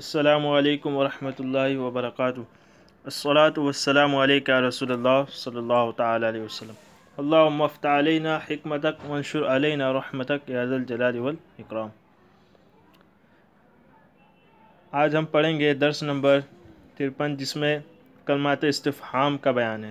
अल्लाम वरहमल वबरक اللهم افتح علينا حكمتك وانشر علينا رحمتك يا ذا الجلال याजलजलाकराम आज हम पढ़ेंगे दर्स नंबर तिरपन जिसमें कलमात इस्तफहाम का बयान है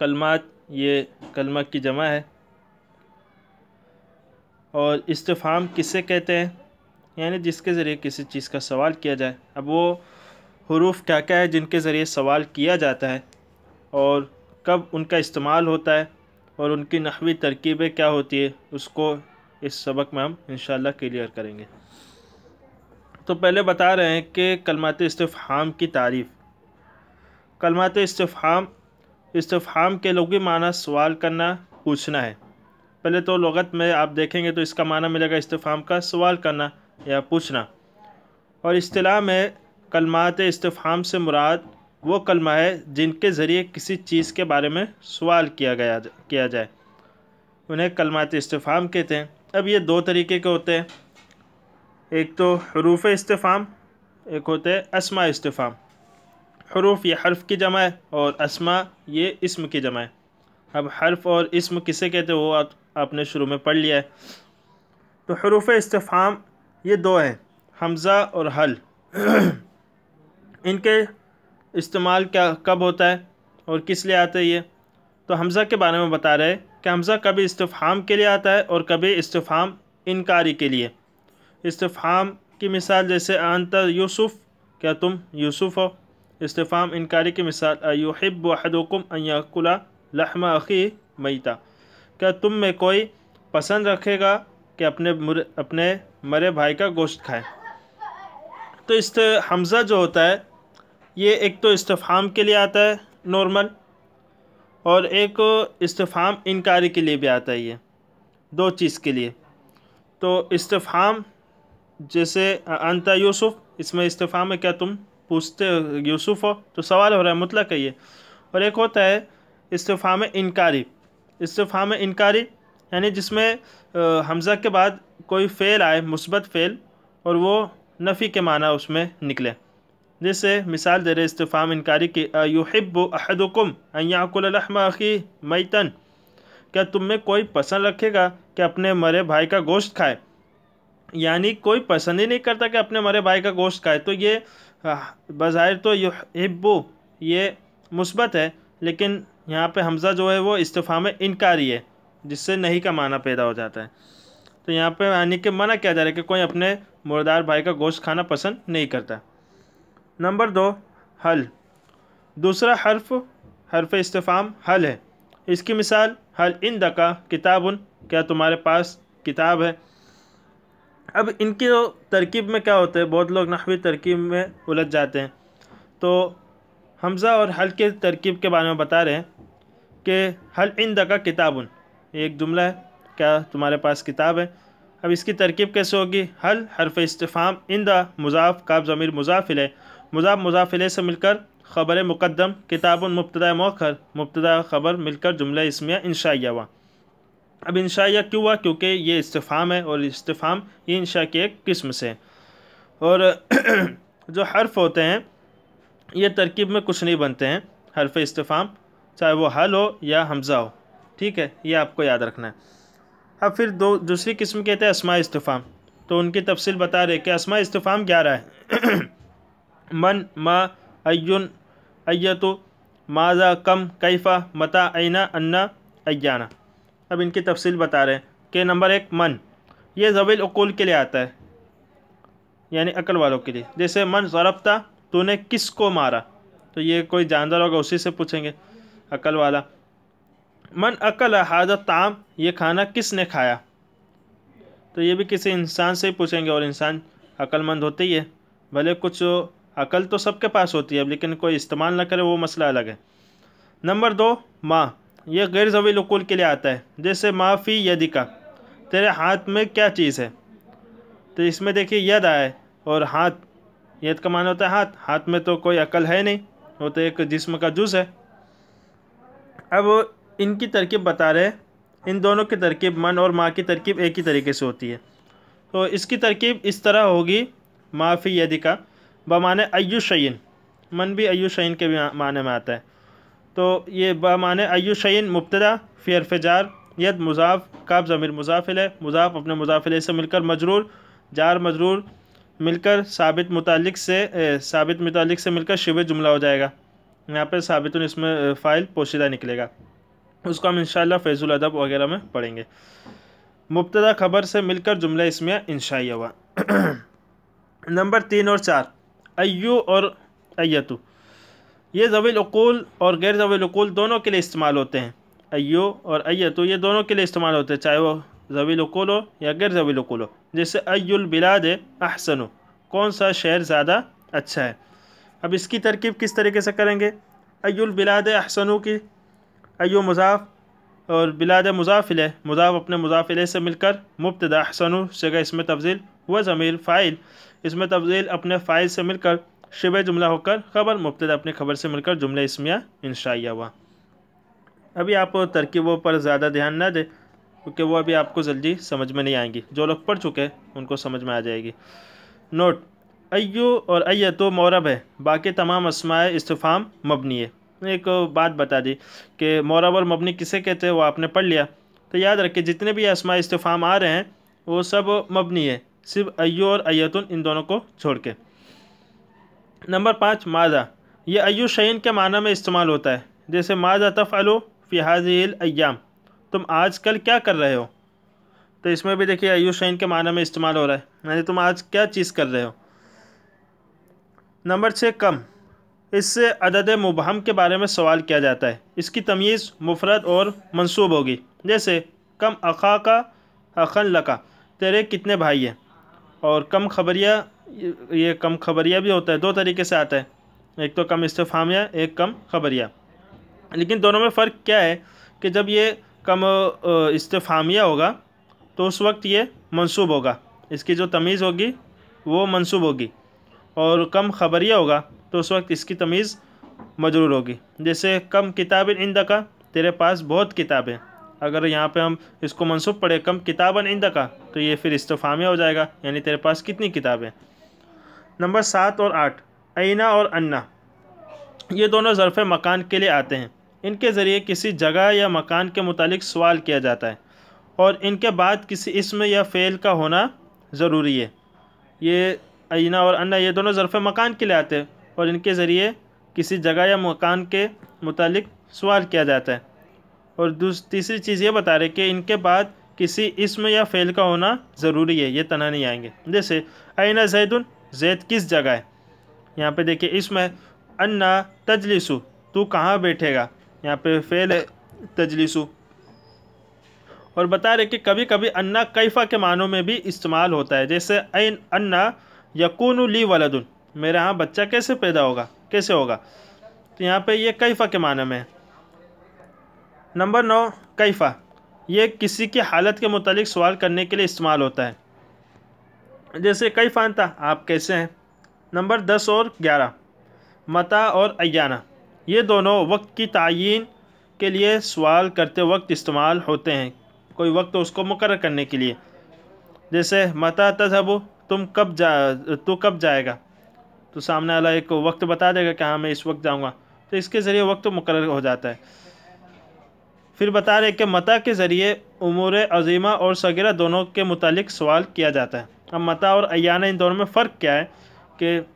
कलमात ये कलमा की जमा है और इस्तफ़ाम किसे कहते हैं यानी जिसके ज़रिए किसी चीज़ का सवाल किया जाए अब वो हरूफ क्या क्या है जिनके ज़रिए सवाल किया जाता है और कब उनका इस्तेमाल होता है और उनकी नहवी तरकीबें क्या होती है उसको इस सबक में हम इन क्लियर करेंगे तो पहले बता रहे हैं कि कलमात इस्तफ़ाम की तारीफ़ कलमात इस्तफ़ाम इस्तफ़ाम के लोगी माना सवाल करना पूछना है पहले तो लगत में आप देखेंगे तो इसका माना मिलेगा इस्तफ़ाम का सवाल करना या पूछना और अतलाह में कलमात इस्तफ़ाम से मुराद वो कलमा है जिनके ज़रिए किसी चीज़ के बारे में सवाल किया गया किया जाए उन्हें कलमात इस्तफ़ाम कहते हैं अब ये दो तरीके के होते हैं एक तो हरूफ इस्तफ़ाम एक होते हैं असमा इस्तफ़ाम हरूफ ये हर्फ की जमा है और असमा ये इसम की जमा है अब हर्फ और इसम किसे कहते वो आप, आपने शुरू में पढ़ लिया है तो हरूफ इस्तफ़ाम ये दो हैं हमज़ा और हल इनके इस्तेमाल क्या कब होता है और किस लिए आता है ये तो हमज़ा के बारे में बता रहे हैं कि हमज़ा कभी इस्तफ़ाम के लिए आता है और कभी इस्तफ़ाम इनकारी के लिए इस्तफ़ाम की मिसाल जैसे आंता यूसुफ़ क्या तुम यूसुफ़ हो इस्तफ़ाम इनकारी की मिसाल अयुहब वहदुकुम अयाकुला लहमा अखी मईता क्या तुम में कोई पसंद रखेगा कि अपने मुर, अपने मरे भाई का गोश्त खाएं तो इस हमज़ा जो होता है ये एक तो इस्तफ़ाम के लिए आता है नॉर्मल और एक इस्तफ़ाम इनकारी के लिए भी आता है ये दो चीज़ के लिए तो इस्तफ़ाम जैसे अनता यूसुफ़ इसमें इस्तफ़ाम है क्या तुम पूछते हो यूसुफ़ हो तो सवाल हो रहा है मतलब कहिए और एक होता है इस्तफ़ाम इनकारी इस्तफ़ाम इनकारी यानी जिसमें हमज़ा के बाद कोई फ़ेल आए मुसबत फ़ेल और वो नफ़ी के माना उसमें निकले जैसे मिसाल दे रहे इस्तफ़ाम इनकारी की युहब अहदुकुम अयाकुलहम अखी मैतन क्या तुम में कोई पसंद रखेगा कि अपने मरे भाई का गोश्त खाए यानी कोई पसंद ही नहीं करता कि अपने मरे भाई का गोश्त खाए तो ये बाहिर तो युहब्बु ये मुसबत है लेकिन यहाँ पे हमज़ा जो है वो इस्तफ़ाम इनकारी है जिससे नहीं का माना पैदा हो जाता है तो यहाँ पे यानी कि मना किया जा रहा है कि कोई अपने मुर्दार भाई का गोश्त खाना पसंद नहीं करता नंबर दो हल दूसरा हर्फ हर्फ इस्तफ़ाम हल है इसकी मिसाल हल इन दका किताबन क्या तुम्हारे पास किताब है अब इनकी तो तरकीब में क्या होता है बहुत लोग नहवी तरकीब में उलझ जाते हैं तो हमज़ा और हल के तरकीब के बारे में बता रहे हैं कि हल इन दका किताबन एक जुमला है क्या तुम्हारे पास किताब है अब इसकी तरकीब कैसे होगी हल हरफ इस्तफ़ाम इन द मुजाफ काब ज़मीर मुजाफिले मुजाफ मुजाफिले से मिलकर ख़बर मुकदम किताब मुबतदा मौखर मुबतदा ख़बर मिलकर जुमला इसमिया इंशाया हुआ अब इंशाया क्यों हुआ क्योंकि ये इस्तफ़ाम है और इस्तफ़ाम ये इंशा की एक किस्म से और जो हर्फ होते हैं ये तरकीब में कुछ नहीं बनते हैं हरफ इस्तफ़ाम चाहे वो हल हो या हमज़ा हो ठीक है ये आपको याद रखना है अब फिर दो दूसरी किस्म कहते हैं असमा इस्तफ़ाम तो उनकी तफसील बता रहे कि असमा इस्तफ़ाम ग्यारह है मन मा अयुन अयतु माजा कम कैफ़ा मता अना अन्ना अयाना अब इनकी तफसील बता रहे हैं कि नंबर एक मन ये जवील अकूल के लिए आता है यानी अकल वालों के लिए जैसे मन ज़रबता तूने किस को मारा तो ये कोई जानदार होगा उसी से पूछेंगे अकल वाला मन अकल हाजत ताम ये खाना किसने खाया तो ये भी किसी इंसान से ही पूछेंगे और इंसान अक्लमंद होते ही है भले कुछ अकल तो सबके पास होती है लेकिन कोई इस्तेमाल ना करे वो मसला अलग है नंबर दो माँ ये गैर जवील उकूल के लिए आता है जैसे माफ़ी यदि का तेरे हाथ में क्या चीज़ है तो इसमें देखिए यद आए और हाथ यद का मान होता है हाथ हाथ में तो कोई अकल है नहीं वो तो एक जिस्म का जुज़ है अब इनकी तरकीब बता रहे इन दोनों की तरकीब मन और माँ की तरकीब एक ही तरीके से होती है तो इसकी तरकीब इस तरह होगी माफ़ी यदि का बमाने अयुशैन मन भी अयुशैन के भी माने में आता है तो ये बमाने अयुशैन मुबतदा फ़ियरफ़ार यद मुजाफ काब ज़मीर मुजाफिल है मुजाफ अपने मुजाफिले से मिलकर मजरूर जार मजरूर मिलकर साबित मुतालिक से ए, साबित से मिलकर शिव जुमला हो जाएगा यहाँ पर सबित इसमें फ़ाइल पोशीदा निकलेगा उसको हम इन फैज़ुल अदब वगैरह में पढ़ेंगे मुबतदा खबर से मिलकर जुमला इसमें इंशाई हुआ नंबर तीन और चार अयू और अयतु ये जवीलकूल और गैर जवीलकूल दोनों के लिए इस्तेमाल होते हैं अयो और अयतु ये दोनों के लिए इस्तेमाल होते हैं चाहे वो जवीलकूल हो या गैर जवीलकूल हो जैसे अयुलबिलाद अहसन कौन सा शहर ज़्यादा अच्छा है अब इसकी तरकीब किस तरीके से करेंगे अयुलबिलाद अहसनु की अयो मुजाफ और बिलाद मुजाफिल मुजाफ अपने मुजाफिले से मिलकर मुबतदा हसन शेगा इसमें तफजील हुआ ज़मीर फ़ाइल इसमें तफजील अपने फ़ाइल से मिलकर शिब जुमला होकर खबर मुबतदा अपनी खबर से मिलकर जुमले इसमिया इनशाया हुआ अभी आप तरकीबों पर ज़्यादा ध्यान ना दें क्योंकि वो अभी आपको जल्दी समझ में नहीं आएंगी जो लोग पढ़ चुके हैं उनको समझ में आ जाएगी नोट अयो और अय्य तो मौरब है बाकी तमाम असमाय इस्तफ़ाम मबनी है एक बात बता दी कि मोरावर मबनी किसे कहते हैं वो आपने पढ़ लिया तो याद रखिए जितने भी आसमा इस्तफ़ाम आ रहे हैं वो सब मबनी है सिर्फ अयो और अयतुन इन दोनों को छोड़ के नंबर पाँच मादा ये अयु शहीन के माना में इस्तेमाल होता है जैसे मादा तफ़लो फिहाजील अयाम तुम आज कल क्या कर रहे हो तो इसमें भी देखिए अयु शहीन के माना में इस्तेमाल हो रहा है यानी तुम आज क्या चीज़ कर रहे हो नंबर छः कम इससे अदद मुबहम के बारे में सवाल किया जाता है इसकी तमीज़ मुफरत और मनसूब होगी जैसे कम अखा का अखन लका तेरे कितने भाई हैं और कम खबरिया ये कम खबरिया भी होता है दो तरीके से आता है एक तो कम इस्तेफामिया एक कम खबरिया लेकिन दोनों में फ़र्क क्या है कि जब ये कम इस्तेफामिया होगा तो उस वक्त ये मनसूब होगा इसकी जो तमीज़ होगी वो मनसूब होगी और कम खबरिया होगा तो उस वक्त इसकी तमीज़ मजरूर होगी जैसे कम किताबिन इंद का तेरे पास बहुत किताबें अगर यहाँ पे हम इसको मनसूब पढ़े कम किताबन इंद का तो ये फिर इस्तफामिया हो जाएगा यानी तेरे पास कितनी किताबें नंबर सात और आठ आना और अन्ना ये दोनों ज़रफ़ मकान के लिए आते हैं इनके ज़रिए किसी जगह या मकान के मुतालिक सवाल किया जाता है और इनके बाद किसी इसम या फ़ेल का होना ज़रूरी है ये आना और अन्ना ये दोनों ज़रफ़ मकान के लिए आते हैं और इनके ज़रिए किसी जगह या मकान के मुतालिक सवाल किया जाता है और तीसरी चीज़ ये बता रहे कि इनके बाद किसी इसम या फ़ेल का होना ज़रूरी है ये तना नहीं आएंगे जैसे आइना जैदुन जैद किस जगह है यहाँ पे देखिए इसम है अन्ना तजलिसु तू कहाँ बैठेगा यहाँ पे फ़ेल है तजलिसु और बता रहे कि कभी कभी अन्ना कैफ़ा के मानों में भी इस्तेमाल होता है जैसे अन्ना यकून ली वलदुन मेरे यहाँ बच्चा कैसे पैदा होगा कैसे होगा तो यहाँ पे ये कैफ़ा के माने में है नंबर नौ कैफ़ा ये किसी की हालत के मुतालिक सवाल करने के लिए इस्तेमाल होता है जैसे कई फानता आप कैसे हैं नंबर दस और ग्यारह मता और अयाना ये दोनों वक्त की तयन के लिए सवाल करते वक्त इस्तेमाल होते हैं कोई वक्त तो उसको मुकर करने के लिए जैसे मता तजहबू तुम कब जा तू कब जाएगा तो सामने वाला एक वक्त बता देगा कि हाँ मैं इस वक्त जाऊँगा तो इसके ज़रिए वक्त मुकर हो जाता है फिर बता रहे कि मता के ज़रिए उमूर अजीमा और सगीरा दोनों के मुतालिक सवाल किया जाता है अब मता और अयाना इन दोनों में फ़र्क क्या है कि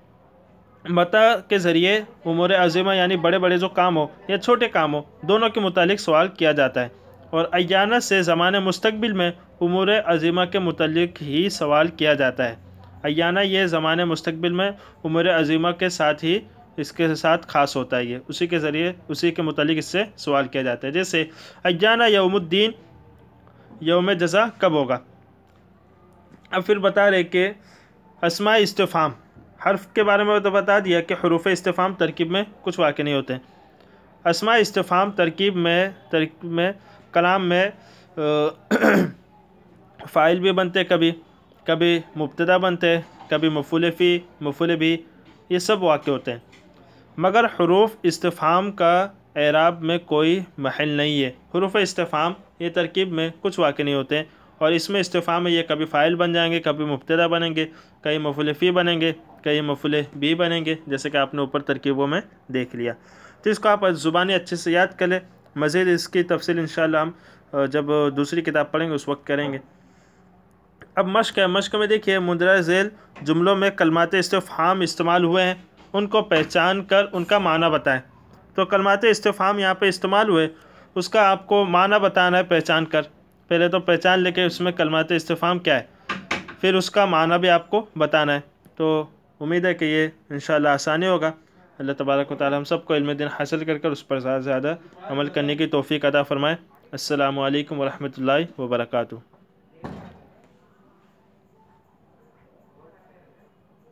मता के ज़रिए उमूर अजीमा यानी बड़े बड़े जो काम हो या छोटे काम हो दोनों के मुतालिक सवाल किया जाता है और अयाना से ज़मान मुस्तबिल में उमूर अजीमा के मुतल ही सवाल किया जाता है अयाना ये ज़माने मुस्तबिल में उम्र अजीमा के साथ ही इसके साथ खास होता है ये उसी के ज़रिए उसी के मतलब इससे सवाल किया जाता है जैसे अजाना यमुद्दीन यौम जजा कब होगा अब फिर बता रहे कि असमा इस्तफ़ाम हर्फ के बारे में तो बता दिया कि हरूफ इस्तफ़ाम तरकीब में कुछ वाक़ नहीं होते असमा इस्तफ़ाम तरकीब में तरकीब में कलाम में फ़ाइल भी बनते कभी कभी मुबतदा बनते कभी मफूल फ़ी भी ये सब वाक़ होते हैं मगर हरूफ इस्तफ़ाम का एराब में कोई महल नहीं है हरूफ इस्तफ़ाम ये तरकीब में कुछ वाक़ नहीं होते और इसमें इस्तफ़ाम में ये कभी फ़ाइल बन जाएंगे कभी मुबतदा बनेंगे कई मफूल फ़ी बनेंगे कहीं मफुल बी बनेंगे जैसे कि आपने ऊपर तरकीबों में देख लिया तो इसको आप ज़ुबानी अच्छे से याद कर लें मज़ीद इसकी तफसील इन हम जब दूसरी किताब पढ़ेंगे उस वक्त करेंगे अब मश्क है मश्क में देखिए मुंद्रा झेल जुमलों में कलमात इस्तफ़ाम इस्तेमाल हुए हैं उनको पहचान कर उनका माना बताएं तो कलमात इस्तफ़ाम यहाँ पे इस्तेमाल हुए उसका आपको माना बताना है पहचान कर पहले तो पहचान लेके उसमें कलमात इस्तफ़ाम क्या है फिर उसका माना भी आपको बताना है तो उम्मीद है कि ये इन आसानी होगा अल्लाह तबारक वाली हम सबको इल्म दिन हासिल कर कर उस पर ज़्यादा से ज़्यादा अमल करने की तोफ़ी अदा फ़रमाएँ असल वरहमल वर्का